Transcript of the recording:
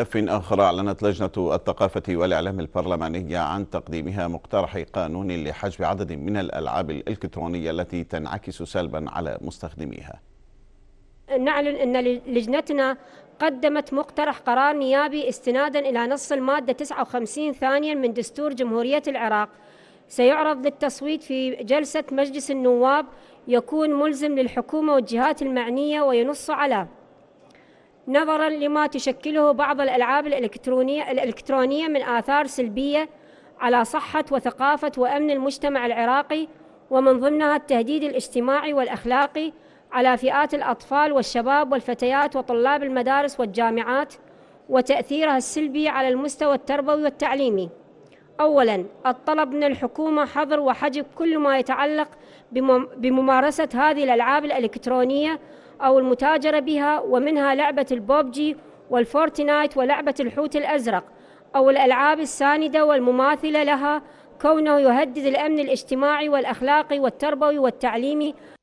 ملف آخر أعلنت لجنة الثقافة والإعلام البرلمانية عن تقديمها مقترح قانون لحجب عدد من الألعاب الإلكترونية التي تنعكس سلبا على مستخدميها نعلن أن لجنتنا قدمت مقترح قرار نيابي استنادا إلى نص المادة 59 ثانيا من دستور جمهورية العراق سيعرض للتصويت في جلسة مجلس النواب يكون ملزم للحكومة والجهات المعنية وينص على نظرا لما تشكله بعض الألعاب الإلكترونية, الإلكترونية من آثار سلبية على صحة وثقافة وأمن المجتمع العراقي ومن ضمنها التهديد الاجتماعي والأخلاقي على فئات الأطفال والشباب والفتيات وطلاب المدارس والجامعات وتأثيرها السلبي على المستوى التربوي والتعليمي أولا الطلب من الحكومة حظر وحجب كل ما يتعلق بممارسة هذه الألعاب الإلكترونية أو المتاجرة بها ومنها لعبة البوبجي والفورتنايت ولعبة الحوت الأزرق أو الألعاب الساندة والمماثلة لها كونه يهدد الأمن الاجتماعي والأخلاقي والتربوي والتعليمي